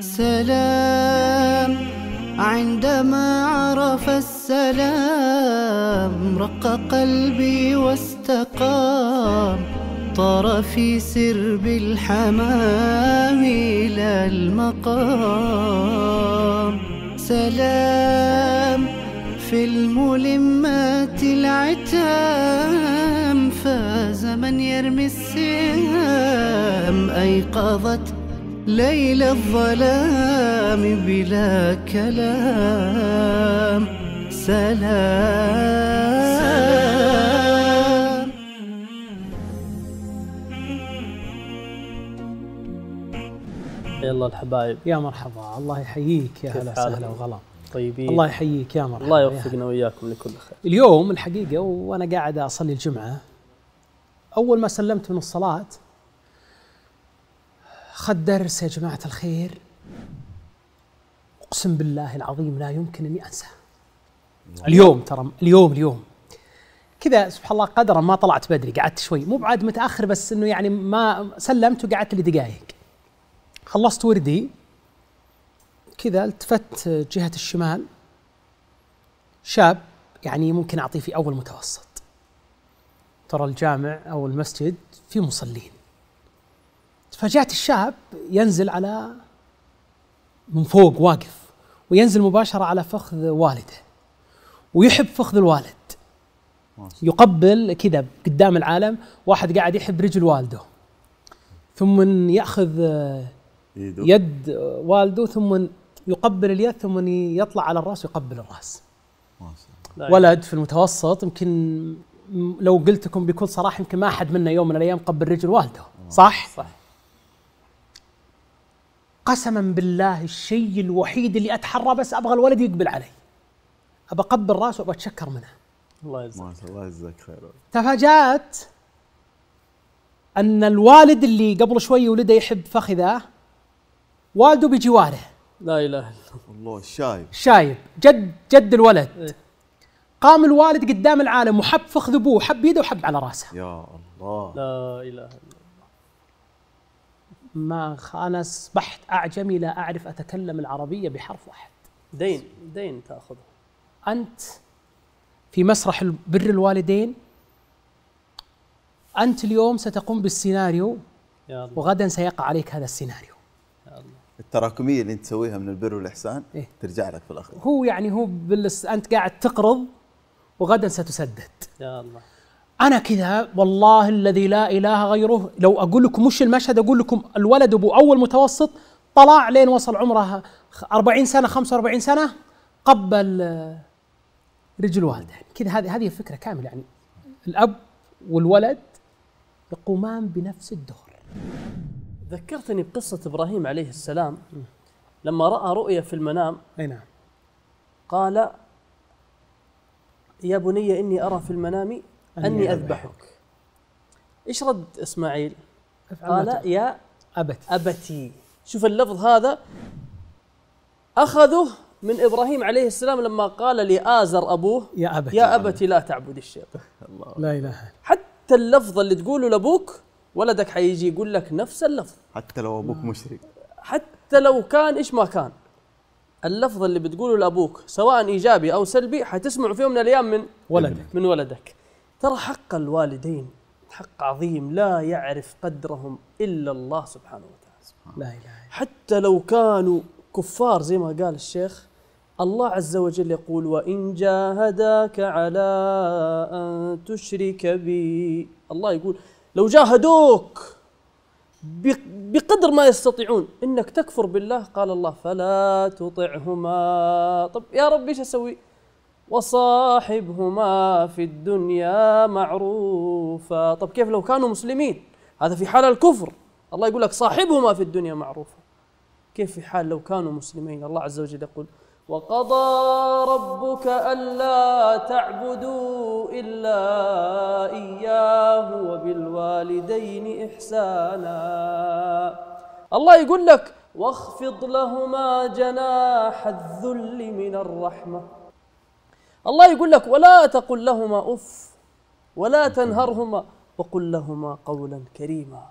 سلام عندما عرف السلام رق قلبي واستقام طار في سرب الحمام إلى المقام سلام في الملمات العتام فاز من يرمي السهام أيقظت ليل الظلام بلا كلام سلام يلا الحبايب يا مرحبا الله يحييك يا هلا وسهلا وغلا طيبين الله يحييك يا مرحبا الله يوفقنا وياكم لكل خير اليوم الحقيقه وانا قاعد اصلي الجمعه اول ما سلمت من الصلاه خد درس يا جماعة الخير أقسم بالله العظيم لا يمكن أني أنساه اليوم ترى اليوم اليوم كذا سبحان الله قدرا ما طلعت بدري قعدت شوي مو بعد متأخر بس أنه يعني ما سلمت وقعدت لي دقائق خلصت وردي كذا التفت جهة الشمال شاب يعني ممكن أعطيه في أول متوسط ترى الجامع أو المسجد في مصلين تفاجأت الشاب ينزل على من فوق واقف وينزل مباشرة على فخذ والده ويحب فخذ الوالد يقبل كذا قدام العالم واحد قاعد يحب رجل والده ثم ياخذ يد والده ثم يقبل اليد ثم يطلع على الراس ويقبل الراس ولد في المتوسط يمكن لو قلت لكم بكل صراحه يمكن ما احد منا يوم من الايام قبل رجل والده آه. صح؟ صح قسما بالله الشيء الوحيد اللي اتحرى بس ابغى الولد يقبل علي ابى اقبل راسه وابى اتشكر منه الله يجزاك ما شاء الله يجزاك خير تفاجات ان الوالد اللي قبل شوي ولده يحب فخذه والده بجواره لا اله الا الله الشايب الشايب جد جد الولد إيه. قام الوالد قدام العالم وحب فخذ ابوه وحب يده وحب على راسه يا الله لا اله الا الله ما أنا أصبحت أعجمي لا أعرف أتكلم العربية بحرف واحد دين دين تأخذه أنت في مسرح بر الوالدين أنت اليوم ستقوم بالسيناريو يا الله. وغدا سيقع عليك هذا السيناريو يا الله. التراكميه اللي انت تسويها من البر والاحسان إيه؟ ترجع لك في الاخير هو يعني هو بالس... انت قاعد تقرض وغدا ستسدد يا الله انا كذا والله الذي لا اله غيره لو اقول لكم مش المشهد اقول لكم الولد ابو اول متوسط طلع لين وصل عمره 40 سنه 45 سنه قبل رجل والده كذا هذه هذه الفكره كامله يعني الاب والولد يقومان بنفس الدور ذكرتني بقصه ابراهيم عليه السلام لما راى رؤيا في المنام اي نعم قال يا بني اني ارى في المنام أني أذبحك إيش رد إسماعيل قال يا أبت أبتي شوف اللفظ هذا أخذه من إبراهيم عليه السلام لما قال لآزر أبوه يا أبتي يا أبتي لا تعبد الشيطان الله لا إله حتى اللفظ اللي تقوله لأبوك ولدك حيجي يقول لك نفس اللفظ حتى لو أبوك نعم. مشرك حتى لو كان إيش ما كان اللفظ اللي بتقوله لأبوك سواء إيجابي أو سلبي حتسمع فيه من الأيام من ولدك من ولدك ترى حق الوالدين حق عظيم لا يعرف قدرهم الا الله سبحانه وتعالى لا اله حتى لو كانوا كفار زي ما قال الشيخ الله عز وجل يقول وان جاهداك على ان تشرك بي الله يقول لو جاهدوك بقدر ما يستطيعون انك تكفر بالله قال الله فلا تطعهما طب يا رب ايش اسوي؟ وصاحبهما في الدنيا معروفا طب كيف لو كانوا مسلمين هذا في حال الكفر الله يقول لك صاحبهما في الدنيا معروفا كيف في حال لو كانوا مسلمين الله عز وجل يقول وقضى ربك ألا تعبدوا إلا إياه وبالوالدين إحسانا الله يقول لك واخفض لهما جناح الذل من الرحمه الله يقول لك ولا تقل لهما أف ولا تنهرهما وقل لهما قولا كريما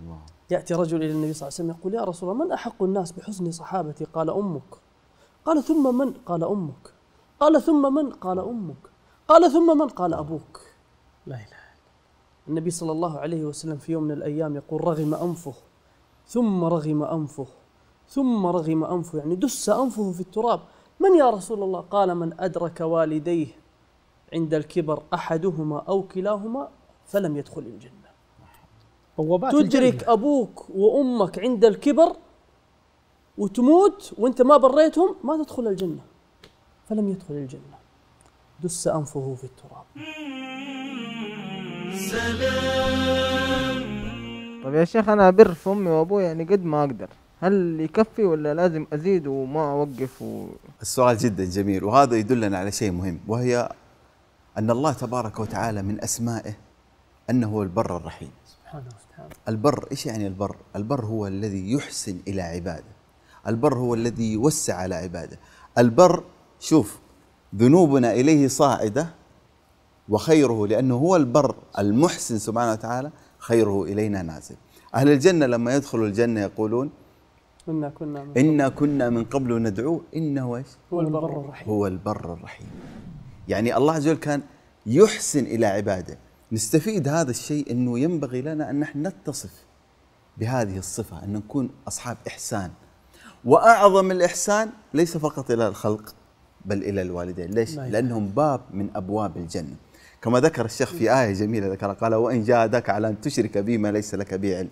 الله. يأتي رجل إلى النبي صلى الله عليه وسلم يقول يا رسول الله من أحق الناس بحسن صحابتي قال أمك قال ثم من قال أمك قال ثم من قال أمك قال ثم من قال أبوك لا إله النبي صلى الله عليه وسلم في يوم من الأيام يقول رغم أنفه ثم رغم أنفه ثم رغم أنفه يعني دس أنفه في التراب من يا رسول الله قال من أدرك والديه عند الكبر أحدهما أو كلاهما فلم يدخل الجنة بوابات تدرك الجنة. أبوك وأمك عند الكبر وتموت وانت ما بريتهم ما تدخل الجنة فلم يدخل الجنة دس أنفه في التراب سلام طيب يا شيخ أنا أبر في أمي وأبوي يعني قد ما أقدر هل يكفي ولا لازم ازيد وما اوقف و... السؤال جدا جميل وهذا يدلنا على شيء مهم وهي ان الله تبارك وتعالى من اسمائه انه هو البر الرحيم سبحانه وتعالى البر ايش يعني البر؟ البر هو الذي يحسن الى عباده البر هو الذي يوسع على عباده البر شوف ذنوبنا اليه صاعده وخيره لانه هو البر المحسن سبحانه وتعالى خيره الينا نازل اهل الجنه لما يدخلوا الجنه يقولون إنا كنا من إنا كنا من قبل ندعوه إنه إيش؟ هو البر الرحيم هو البر الرحيم يعني الله عز وجل كان يحسن إلى عباده نستفيد هذا الشيء أنه ينبغي لنا أن نحن نتصف بهذه الصفة أن نكون أصحاب إحسان وأعظم الإحسان ليس فقط إلى الخلق بل إلى الوالدين ليش؟ لأنهم باب من أبواب الجنة كما ذكر الشيخ في آية جميلة ذكر قال وإن جاءك على أن تشرك بي ما ليس لك به علم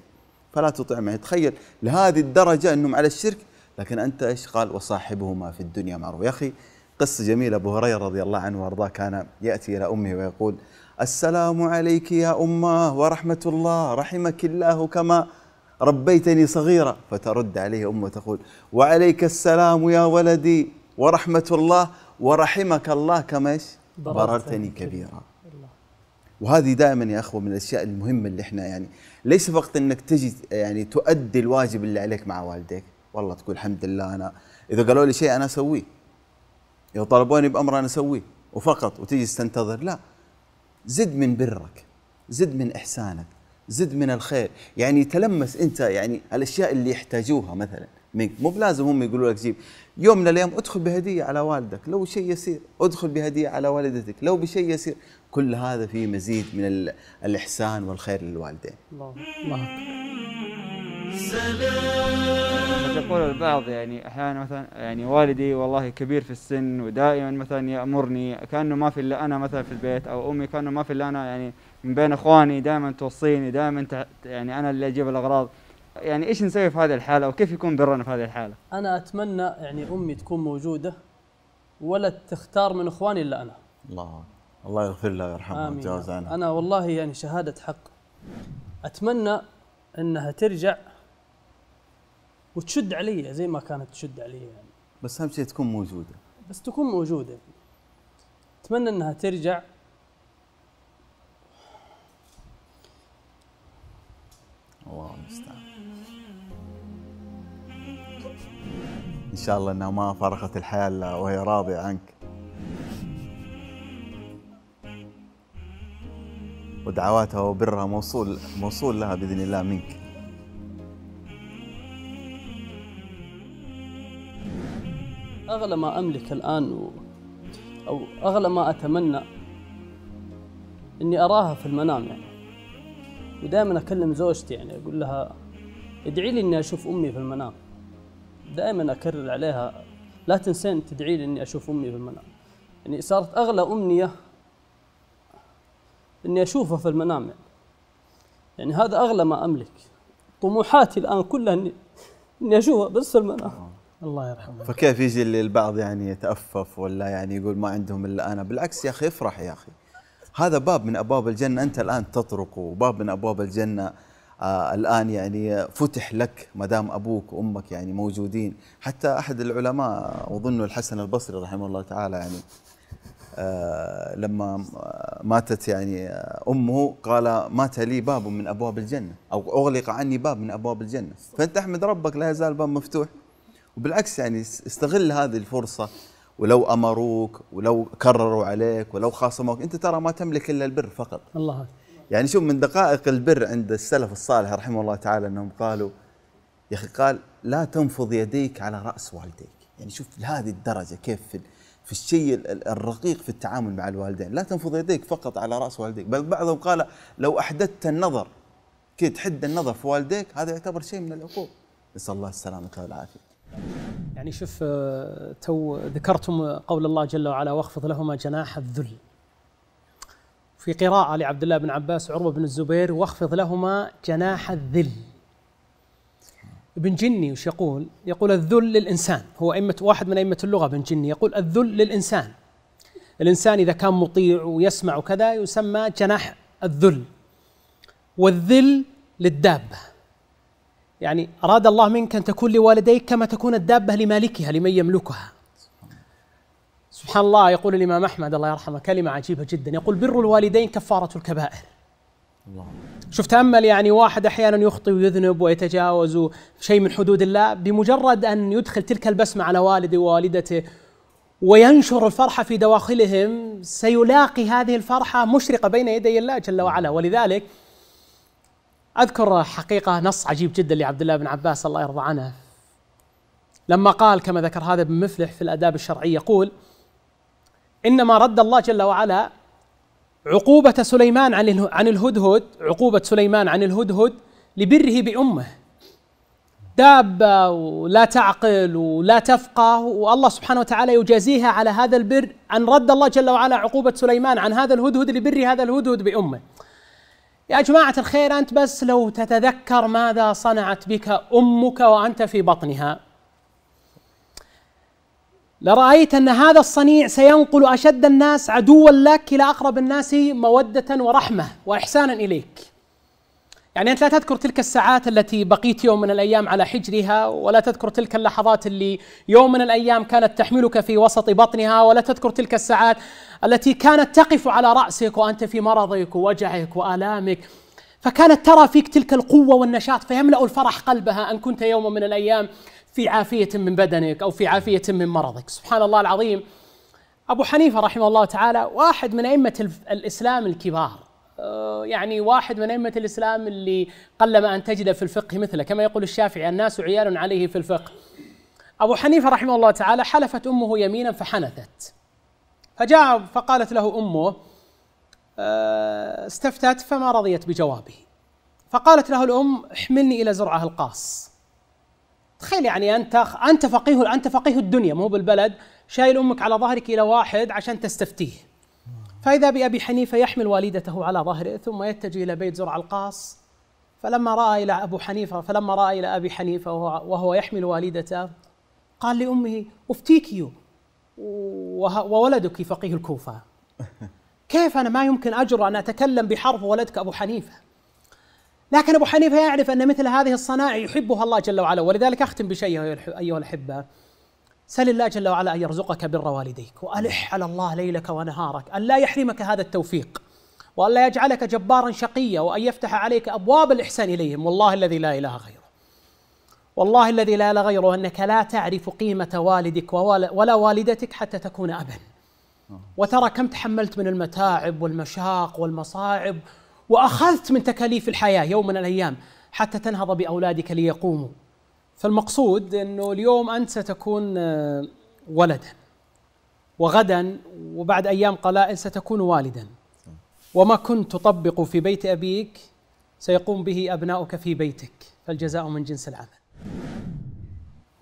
فلا تطع معي تخيل لهذه الدرجة أنهم على الشرك لكن أنت إيش قال وصاحبهما في الدنيا معروف يا أخي قصة جميلة أبو هريرة رضي الله عنه وأرضاه كان يأتي إلى أمه ويقول السلام عليك يا أمه ورحمة الله رحمك الله كما ربيتني صغيرة فترد عليه أمه تقول وعليك السلام يا ولدي ورحمة الله ورحمك الله كما إيش بررتني كبيرا وهذه دائما يا اخوه من الاشياء المهمه اللي احنا يعني ليس فقط انك تجي يعني تؤدي الواجب اللي عليك مع والديك والله تقول الحمد لله انا اذا قالوا لي شيء انا اسويه اذا طلبوني بامر انا اسويه وفقط وتجي تنتظر لا زد من برك زد من احسانك زد من الخير يعني تلمس انت يعني الاشياء اللي يحتاجوها مثلا منك مو بلازم هم يقولوا لك جيب يوم من الايام ادخل بهديه على والدك لو شيء يسير ادخل بهديه على والدتك لو بشيء يسير كل هذا فيه مزيد من الإحسان والخير للوالدين الله الله قد يقول البعض يعني احيانا مثلا يعني والدي والله كبير في السن ودائما مثلا يامرني كانه ما في الا انا مثلا في البيت او امي كانه ما في الا انا يعني من بين اخواني دائما توصيني دائما يعني انا اللي اجيب الاغراض يعني ايش نسوي في هذه الحاله وكيف يكون برنا في هذه الحاله؟ انا اتمنى يعني امي تكون موجوده ولا تختار من اخواني الا انا. الله الله يغفر له ويرحمه ويتجاوز عنه انا والله يعني شهاده حق اتمنى انها ترجع وتشد علي زي ما كانت تشد علي يعني بس اهم شيء تكون موجوده بس تكون موجوده اتمنى انها ترجع الله المستعان ان شاء الله انها ما فارقت الحياه الا وهي راضيه عنك ودعواتها وبرها موصول موصول لها باذن الله منك. اغلى ما املك الان و... او اغلى ما اتمنى اني اراها في المنام يعني. ودائما اكلم زوجتي يعني اقول لها ادعي لي اني اشوف امي في المنام. دائما اكرر عليها لا تنسين تدعي لي اني اشوف امي في المنام. يعني صارت اغلى امنيه اني اشوفه في المنام يعني. يعني هذا اغلى ما املك طموحاتي الان كلها اني اني اشوفه بس في المنام الله يرحمه فكيف يجي البعض يعني يتأفف ولا يعني يقول ما عندهم إلا أنا بالعكس يا أخي افرح يا أخي هذا باب من أبواب الجنة أنت الآن تطرقه وباب من أبواب الجنة آه الآن يعني فتح لك ما دام أبوك وأمك يعني موجودين حتى أحد العلماء اظن الحسن البصري رحمه الله تعالى يعني آه، لما ماتت يعني آه، امه قال مات لي باب من ابواب الجنه او اغلق عني باب من ابواب الجنه فانت احمد ربك لا يزال باب مفتوح وبالعكس يعني استغل هذه الفرصه ولو امروك ولو كرروا عليك ولو خاصموك انت ترى ما تملك الا البر فقط الله يعني شوف من دقائق البر عند السلف الصالح رحمه الله تعالى انهم قالوا يا اخي قال لا تنفض يديك على راس والديك يعني شوف لهذه الدرجه كيف في في الشيء الرقيق في التعامل مع الوالدين لا تنفض يديك فقط على رأس والديك بل بعضهم قال لو أحدثت النظر كي تحد النظر في والديك هذا يعتبر شيء من العقوق نسأل الله السلامة والعافية يعني شوف آه، تو ذكرتم قول الله جل وعلا واخفض لهما جناح الذل في قراءة لعبد الله بن عباس وعروة بن الزبير واخفض لهما جناح الذل ابن جني وش يقول؟ يقول الذل للإنسان هو أئمة واحد من أئمة اللغة ابن جني يقول الذل للإنسان الإنسان إذا كان مطيع ويسمع وكذا يسمى جناح الذل والذل للدابة يعني أراد الله منك أن تكون لوالديك كما تكون الدابة لمالكها لمن يملكها سبحان الله يقول الإمام أحمد الله يرحمه كلمة عجيبة جدا يقول بر الوالدين كفارة الكبائر شوف تامل يعني واحد احيانا يخطي ويذنب ويتجاوز شيء من حدود الله بمجرد ان يدخل تلك البسمه على والده ووالدته وينشر الفرحه في دواخلهم سيلاقي هذه الفرحه مشرقه بين يدي الله جل وعلا ولذلك اذكر حقيقه نص عجيب جدا لعبد الله بن عباس الله يرضى عنه لما قال كما ذكر هذا ابن مفلح في الاداب الشرعيه يقول انما رد الله جل وعلا عقوبة سليمان عن الهدهد عقوبة سليمان عن الهدهد لبره بأمه دابة ولا تعقل ولا تفقه والله سبحانه وتعالى يجازيها على هذا البر أن رد الله جل وعلا عقوبة سليمان عن هذا الهدهد لبر هذا الهدهد بأمه يا جماعة الخير أنت بس لو تتذكر ماذا صنعت بك أمك وأنت في بطنها لرأيت أن هذا الصنيع سينقل أشد الناس عدوا لك إلى أقرب الناس مودة ورحمة وإحسانا إليك يعني أنت لا تذكر تلك الساعات التي بقيت يوم من الأيام على حجرها ولا تذكر تلك اللحظات اللي يوم من الأيام كانت تحملك في وسط بطنها ولا تذكر تلك الساعات التي كانت تقف على رأسك وأنت في مرضك ووجعك وآلامك فكانت ترى فيك تلك القوة والنشاط فيملأ الفرح قلبها أن كنت يوما من الأيام في عافية من بدنك أو في عافية من مرضك سبحان الله العظيم أبو حنيفة رحمه الله تعالى واحد من أئمة الإسلام الكبار أه، يعني واحد من أئمة الإسلام اللي قلما أن تجد في الفقه مثله كما يقول الشافعي الناس عيال عليه في الفقه أبو حنيفة رحمه الله تعالى حلفت أمه يمينا فحنثت فجاء فقالت له أمه أه، استفتت فما رضيت بجوابه فقالت له الأم احملني إلى زرعة القاص تخيل يعني انت انت فقيه انت فقيه الدنيا مو بالبلد شايل امك على ظهرك الى واحد عشان تستفتيه فاذا بابي حنيفه يحمل والدته على ظهره ثم يتجه الى بيت زرع القاص فلما راى الى ابو حنيفه فلما راى الى ابي حنيفه وهو, وهو يحمل والدته قال لامه افتيك وولدك فقيه الكوفه كيف انا ما يمكن اجر ان اتكلم بحرف ولدك ابو حنيفه لكن أبو حنيفة يعرف أن مثل هذه الصنائع يحبها الله جل وعلا ولذلك أختم بشيء أيها الأحبة سل الله جل وعلا أن يرزقك بر والديك وألح على الله ليلك ونهارك أن لا يحرمك هذا التوفيق وأن لا يجعلك جبارا شقيا وأن يفتح عليك أبواب الإحسان إليهم والله الذي لا إله غيره والله الذي لا إله غيره أنك لا تعرف قيمة والدك ولا والدتك حتى تكون أبا آه. وترى كم تحملت من المتاعب والمشاق والمصاعب واخذت من تكاليف الحياه يوم من الايام حتى تنهض باولادك ليقوموا فالمقصود انه اليوم انت ستكون آه، ولدا وغدا وبعد ايام قلائل ستكون والدا وما كنت تطبق في بيت ابيك سيقوم به ابناؤك في بيتك فالجزاء من جنس العمل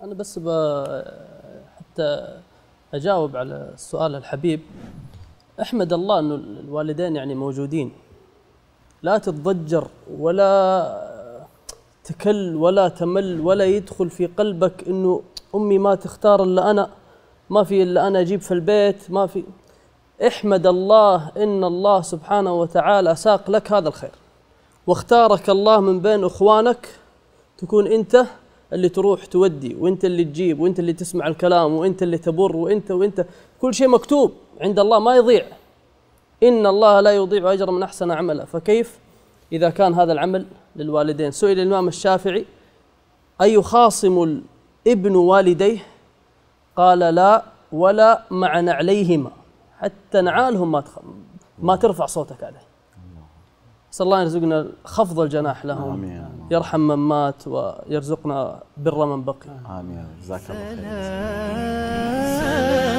انا بس حتى اجاوب على السؤال الحبيب احمد الله انه الوالدين يعني موجودين لا تتضجر ولا تكل ولا تمل ولا يدخل في قلبك انه امي ما تختار الا انا ما في الا انا اجيب في البيت ما في احمد الله ان الله سبحانه وتعالى ساق لك هذا الخير واختارك الله من بين اخوانك تكون انت اللي تروح تودي وانت اللي تجيب وانت اللي تسمع الكلام وانت اللي تبر وانت وانت كل شيء مكتوب عند الله ما يضيع إن الله لا يضيع أجر من أحسن عملا فكيف إذا كان هذا العمل للوالدين سئل الإمام الشافعي أي خاصم الابن والديه قال لا ولا مع نعليهما حتى نعالهم ما ما ترفع صوتك عليه صلى الله يرزقنا خفض الجناح لهم آمين. يرحم من مات ويرزقنا بر من بقي آمين جزاك الله خير